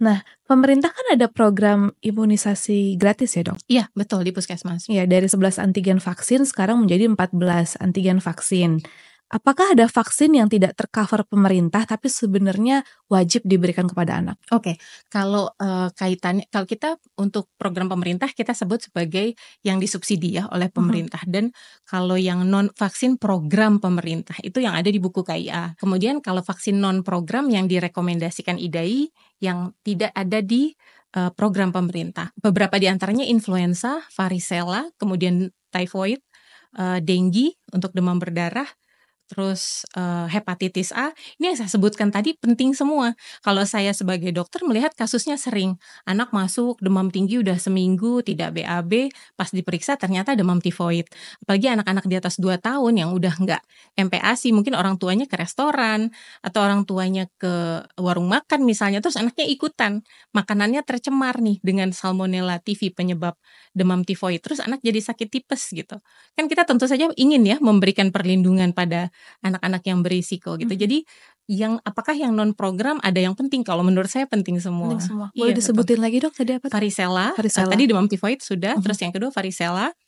Nah, pemerintah kan ada program imunisasi gratis ya dok? Iya, betul di puskesmas. Iya, dari 11 antigen vaksin sekarang menjadi 14 antigen vaksin apakah ada vaksin yang tidak tercover pemerintah tapi sebenarnya wajib diberikan kepada anak? Oke, okay. kalau uh, kaitannya kalau kita untuk program pemerintah kita sebut sebagai yang disubsidi ya oleh pemerintah -hmm. dan kalau yang non vaksin program pemerintah itu yang ada di buku KIA. Kemudian kalau vaksin non program yang direkomendasikan IDAI yang tidak ada di uh, program pemerintah. Beberapa di antaranya influenza, varicella, kemudian typhoid, uh, dengue untuk demam berdarah, terus uh, hepatitis A, ini yang saya sebutkan tadi penting semua. Kalau saya sebagai dokter melihat kasusnya sering, anak masuk demam tinggi udah seminggu, tidak BAB, pas diperiksa ternyata demam tifoid. Apalagi anak-anak di atas 2 tahun yang udah nggak MPASI, mungkin orang tuanya ke restoran, atau orang tuanya ke warung makan misalnya, terus anaknya ikutan. Makanannya tercemar nih dengan salmonella TV penyebab demam tifoid, terus anak jadi sakit tipes gitu. Kan kita tentu saja ingin ya memberikan perlindungan pada anak-anak yang berisiko gitu. Hmm. Jadi yang apakah yang non program ada yang penting kalau menurut saya penting semua. Penting semua. Boleh iya, disebutin betul. lagi dok tadi apa? Varicella. varicella. Tadi demam tifoid sudah, uh mhm. -huh. terus yang kedua varicella,